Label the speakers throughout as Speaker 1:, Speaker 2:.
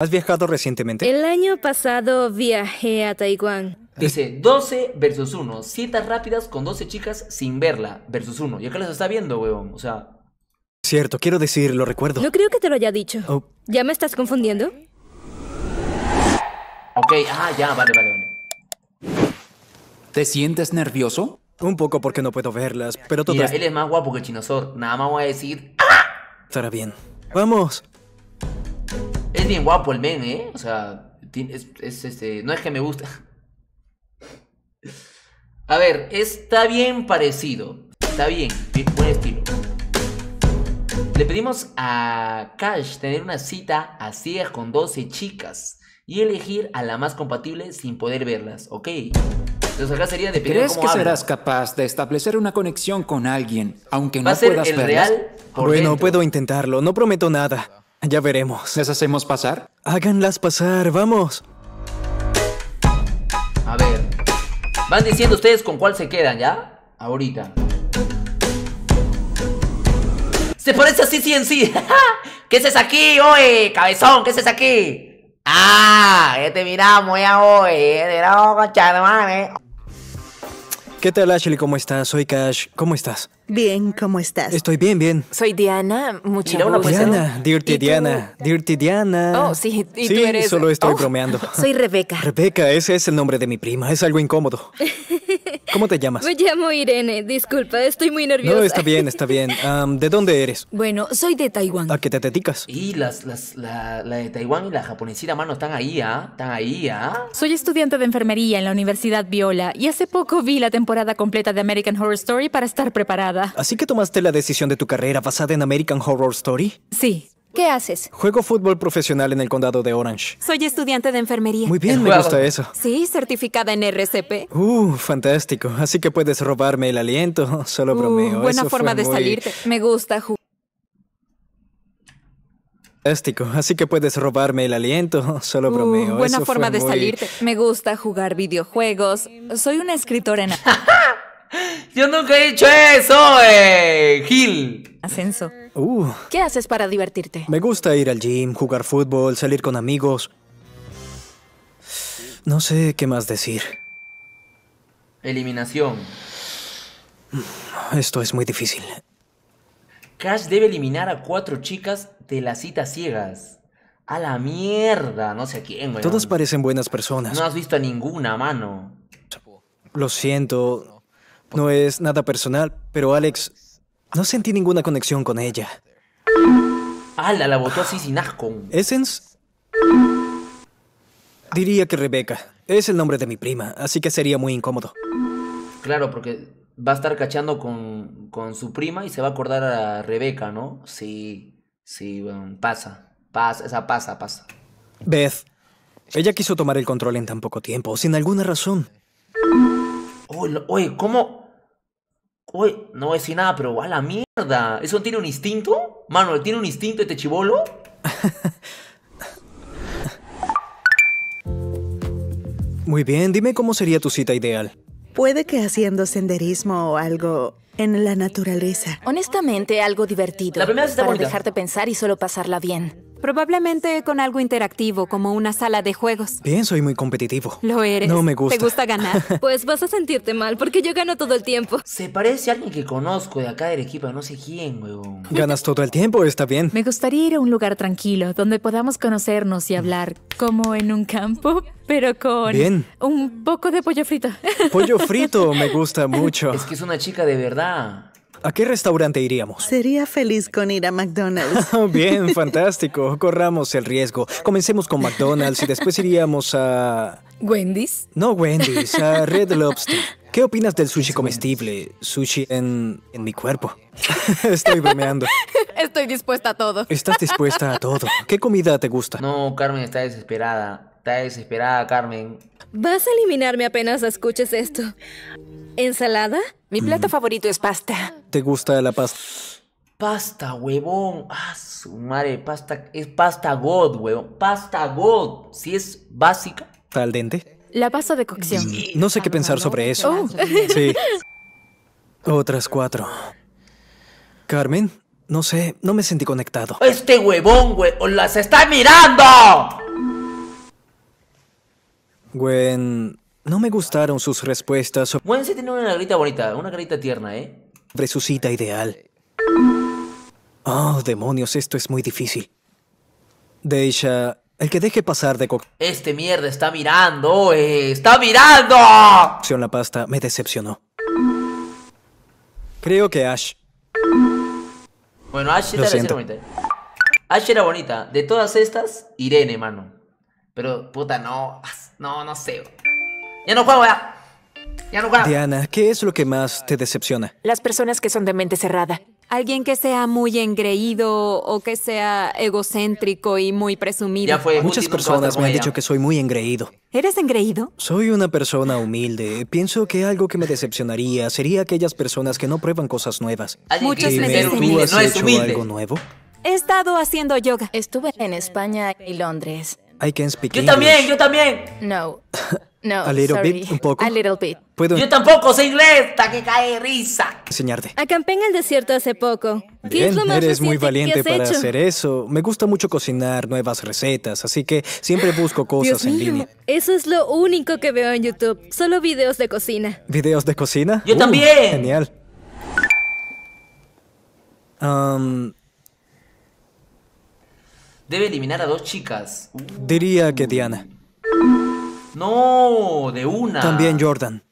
Speaker 1: ¿Has
Speaker 2: viajado recientemente?
Speaker 3: El año pasado viajé a Taiwán.
Speaker 1: Dice 12 versus 1. Citas rápidas con 12 chicas sin verla versus 1. Y que las está viendo, weón. O sea.
Speaker 2: Cierto, quiero decir, lo recuerdo. No
Speaker 1: creo que te lo haya dicho. Oh. ¿Ya me estás confundiendo?
Speaker 2: Ok, ah, ya, vale, vale, vale. ¿Te sientes nervioso? Un poco porque no puedo verlas, pero todas... Mira, él
Speaker 1: es más guapo que Chinosor. Nada más voy a decir. Estará bien. ¡Vamos! bien guapo el men, ¿eh? O sea, este, no es que me gusta. A ver, está bien parecido. Está bien, buen estilo. Le pedimos a Cash tener una cita a ciegas con 12 chicas y elegir a la más compatible sin poder verlas, ¿ok? Entonces acá sería dependiendo ¿Crees que serás
Speaker 2: capaz de establecer una conexión con alguien, aunque no puedas verlas? real Bueno, puedo intentarlo, no prometo nada. Ya veremos. ¿Les hacemos pasar? Háganlas pasar, vamos. A ver.
Speaker 1: Van diciendo ustedes con cuál se quedan, ¿ya? Ahorita. Se parece así, sí, en sí. ¿Qué haces aquí, hoy, Cabezón, ¿qué haces aquí? Ah, te este, miramos ya, oye. Te eh, miramos con
Speaker 2: ¿Qué tal Ashley? ¿Cómo estás? Soy Cash. ¿Cómo estás? Bien, ¿cómo estás? Estoy bien, bien. Soy Diana, mucho gracias. Diana, Dirty Diana, Dirty Diana. Oh, sí, y tú eres... solo estoy oh. bromeando. Soy Rebeca. Rebeca, ese es el nombre de mi prima, es algo incómodo. ¿Cómo te llamas? Me
Speaker 3: llamo Irene, disculpa, estoy muy nerviosa. No, está
Speaker 2: bien, está bien. ¿De dónde eres?
Speaker 1: Bueno, soy de Taiwán.
Speaker 2: ¿A qué te dedicas? Y las, las la, de Taiwán y la
Speaker 1: japonesita, mano, están ahí, ¿ah? Están ahí, ¿ah? Soy estudiante de enfermería en la Universidad Viola y
Speaker 3: hace poco vi la temporada completa de American Horror Story para estar preparada.
Speaker 2: ¿Así que tomaste la decisión de tu carrera basada en American Horror Story? Sí. ¿Qué haces? Juego fútbol profesional en el condado de Orange.
Speaker 3: Soy estudiante de enfermería. Muy bien, me gusta eso. Sí, certificada en RCP.
Speaker 2: Uh, fantástico. Así que puedes robarme el aliento. Solo uh, bromeo. Buena forma de salirte.
Speaker 3: Me gusta jugar.
Speaker 2: Fantástico. Así que puedes robarme el aliento. Solo uh, bromeo. buena forma de salirte.
Speaker 3: Me gusta jugar videojuegos. Soy una escritora en.
Speaker 2: ¡Yo nunca he dicho eso, eh, Gil! ascenso. Uh.
Speaker 3: ¿Qué haces para divertirte?
Speaker 2: Me gusta ir al gym, jugar fútbol, salir con amigos. No sé qué más decir.
Speaker 1: Eliminación.
Speaker 2: Esto es muy difícil.
Speaker 1: Cash debe eliminar a cuatro chicas de las citas ciegas. A la mierda, no sé a quién, Todos Todas
Speaker 2: parecen buenas personas. No
Speaker 1: has visto a ninguna, mano.
Speaker 2: Lo siento. No es nada personal, pero Alex, no sentí ninguna conexión con ella. ¡Hala! La botó así sin asco. ¿Essence? Diría que Rebeca. Es el nombre de mi prima, así que sería muy incómodo.
Speaker 1: Claro, porque va a estar cachando con, con su prima y se va a acordar a Rebeca, ¿no? Sí, sí, bueno, pasa. Pasa, esa pasa, pasa.
Speaker 2: Beth. Ella quiso tomar el control en tan poco tiempo, sin alguna razón. oye ¿cómo? Uy, no es a decir nada, pero a la mierda. ¿Eso
Speaker 1: tiene un instinto? Manuel, ¿tiene un instinto este chivolo?
Speaker 2: Muy bien, dime cómo sería tu cita ideal.
Speaker 3: Puede que haciendo senderismo o algo en la naturaleza. Honestamente, algo divertido. La primera cita para dejarte pensar y solo pasarla bien. Probablemente con algo interactivo, como una sala de juegos.
Speaker 2: Bien, soy muy competitivo. Lo eres. No me gusta. ¿Te gusta
Speaker 3: ganar? pues vas a
Speaker 1: sentirte mal, porque yo gano todo el tiempo. Se parece a alguien que conozco de acá de equipo, no sé quién, huevón.
Speaker 2: Ganas todo el tiempo, está bien. Me gustaría ir a un lugar tranquilo,
Speaker 3: donde podamos conocernos y mm. hablar, como en un campo, pero con... Bien. Un poco de pollo frito.
Speaker 2: Pollo frito me gusta mucho. Es que es una chica de verdad. ¿A qué restaurante iríamos?
Speaker 1: Sería feliz con ir a McDonald's.
Speaker 2: Ah, bien, fantástico. Corramos el riesgo. Comencemos con McDonald's y después iríamos a...
Speaker 1: ¿Wendy's?
Speaker 2: No, Wendy's, a Red Lobster. ¿Qué opinas del sushi comestible? Sushi en, en mi cuerpo. Estoy bromeando.
Speaker 3: Estoy dispuesta a todo. Estás dispuesta a
Speaker 2: todo. ¿Qué comida te gusta? No, Carmen está
Speaker 1: desesperada. Está desesperada, Carmen.
Speaker 3: Vas a eliminarme apenas escuches esto. ¿Ensalada? Mi plato mm. favorito es pasta.
Speaker 2: ¿Te gusta la pasta?
Speaker 1: Pasta, huevón. Ah, su madre, pasta. Es pasta God, huevón. Pasta God. Si es
Speaker 2: básica. ¿Al dente?
Speaker 3: La pasta de cocción.
Speaker 2: Mm, no sé qué pensar sobre ah, eso. Sí. Otras cuatro. Carmen, no sé, no me sentí conectado.
Speaker 1: Este huevón, huevón, las está mirando.
Speaker 2: Gwen, no me gustaron sus respuestas Gwen se tiene una grita bonita, una grita tierna, ¿eh? Resucita ideal. Oh, demonios, esto es muy difícil. Deisha, el que deje pasar de co...
Speaker 1: Este mierda está mirando, eh, ¡Está mirando!
Speaker 2: La pasta me decepcionó. Creo que Ash.
Speaker 1: Bueno, Ash era bonita. Ash era bonita. De todas estas, Irene, mano. Pero puta, no. No, no sé. Ya no juego, ya. Ya no juego.
Speaker 2: Diana, ¿qué es lo que más te decepciona?
Speaker 1: Las personas que son de mente cerrada. Alguien que sea
Speaker 3: muy engreído o que sea egocéntrico y muy presumido. Ya fue, Muchas personas me han dicho que
Speaker 2: soy muy engreído.
Speaker 3: ¿Eres engreído?
Speaker 2: Soy una persona humilde. Pienso que algo que me decepcionaría sería aquellas personas que no prueban cosas nuevas. Muchos me dicen, no es algo nuevo?
Speaker 3: He estado haciendo yoga. Estuve en España y Londres.
Speaker 2: I can speak Yo también,
Speaker 3: yo también. No. No, a little bit, un poco. A little bit.
Speaker 2: Yo tampoco
Speaker 1: soy inglés,
Speaker 3: que cae risa. enseñarte? Acampé en el desierto hace poco. ¿Qué es lo más eres muy valiente para hacer
Speaker 2: eso. Me gusta mucho cocinar nuevas recetas, así que siempre busco cosas en línea.
Speaker 3: Eso es lo único que veo en YouTube, solo videos de cocina.
Speaker 2: ¿Videos de cocina? Yo uh, también. Genial. Um,
Speaker 1: Debe eliminar a dos chicas.
Speaker 2: Diría que Diana.
Speaker 1: No, de una. También Jordan.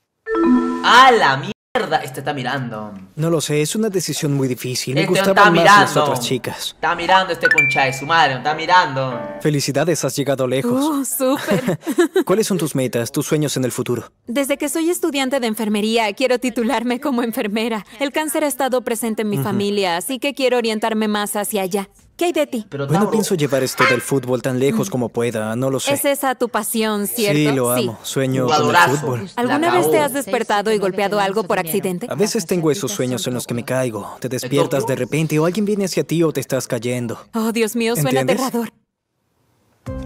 Speaker 1: ¡A la mierda! Este está mirando.
Speaker 2: No lo sé, es una decisión muy difícil. Me este gustaban más las otras chicas.
Speaker 1: Está mirando este concha de su madre, está mirando.
Speaker 2: Felicidades, has llegado lejos. ¡Oh, súper! ¿Cuáles son tus metas, tus sueños en el futuro?
Speaker 1: Desde que soy estudiante
Speaker 3: de enfermería, quiero titularme como enfermera. El cáncer ha estado presente en mi familia, así que quiero orientarme más hacia allá. ¿Qué hay de ti?
Speaker 2: Pero, bueno, pienso llevar esto del ah. fútbol tan lejos mm. como pueda, no lo sé. Es
Speaker 3: esa tu pasión, ¿cierto? Sí, lo amo. Sueño con el fútbol. ¿Alguna vez te has despertado y golpeado algo por accidente? A
Speaker 2: veces tengo esos sueños en los que me caigo. Te despiertas de repente o alguien viene hacia ti o te estás cayendo.
Speaker 3: Oh, Dios mío, suena aterrador.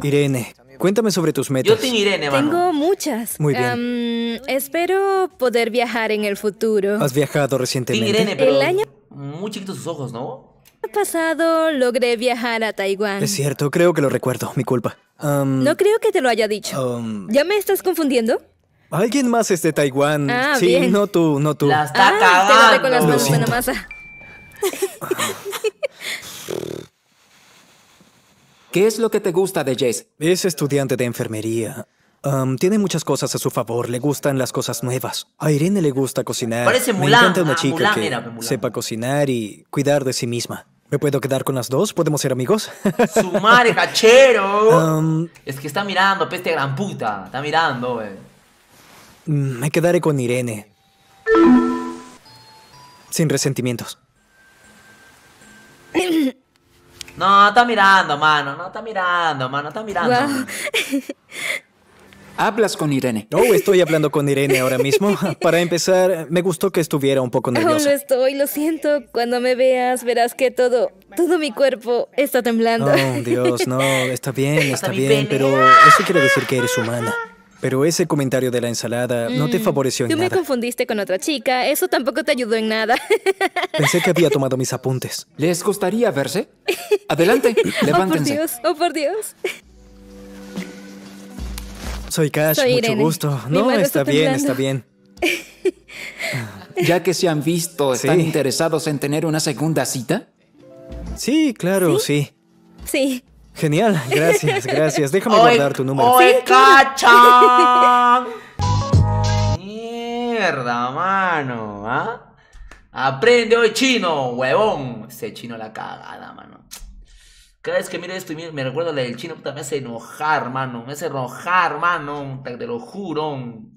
Speaker 2: Irene, Cuéntame sobre tus metas. Yo tengo Irene, Tengo
Speaker 3: muchas. Muy bien. espero poder viajar en el futuro. ¿Has
Speaker 2: viajado recientemente? Irene, pero...
Speaker 3: El año...
Speaker 1: Muy chiquitos sus ojos, ¿no?
Speaker 3: pasado logré viajar a Taiwán. Es
Speaker 2: cierto, creo que lo recuerdo, mi culpa. no
Speaker 3: creo que te lo haya dicho. ¿Ya me estás confundiendo?
Speaker 2: Alguien más es de Taiwán. Ah, sí, no tú, no tú. La ah, está
Speaker 3: Te con las manos masa.
Speaker 2: ¿Qué es lo que te gusta de Jess? Es estudiante de enfermería tiene muchas cosas a su favor, le gustan las cosas nuevas. A Irene le gusta cocinar. Parece Mulan. Me encanta una ah, chica que sepa cocinar y cuidar de sí misma. ¿Me puedo quedar con las dos? ¿Podemos ser amigos? ¡Su madre, cachero!
Speaker 1: es que está mirando, peste gran puta. Está mirando, wey. Eh.
Speaker 2: Mm, me quedaré con Irene. Sin resentimientos.
Speaker 1: No, está mirando, mano. No, está mirando, mano. Está mirando.
Speaker 2: hablas con Irene. No, oh, estoy hablando con Irene ahora mismo. Para empezar, me gustó que estuviera un poco oh, nerviosa. No lo
Speaker 3: estoy, lo siento. Cuando me veas, verás que todo, todo mi cuerpo está temblando. Oh, Dios, no,
Speaker 2: está bien, está bien, pero eso quiere decir que eres humana. Pero ese comentario de la ensalada no te mm, favoreció en nada. Tú me
Speaker 3: confundiste con otra chica, eso tampoco te ayudó en nada.
Speaker 2: Pensé que había tomado mis apuntes. ¿Les gustaría verse? Adelante, levántense. Oh,
Speaker 3: por Dios, oh, por Dios.
Speaker 2: Soy Cash, mucho gusto. no, está, bien, está bien. ya que se han visto, ¿están interesados en tener una segunda cita? Sí, claro, Sí. sí. Genial, gracias, gracias. Déjame guardar tu número. ¡Oye, cacha!
Speaker 1: Mierda, mano, ¿ah? Aprende hoy chino, huevón. se chino la cagada, mano. Cada vez que miro esto y me recuerdo la del chino, puta, me hace enojar, mano. Me hace enojar, mano. Te lo juro.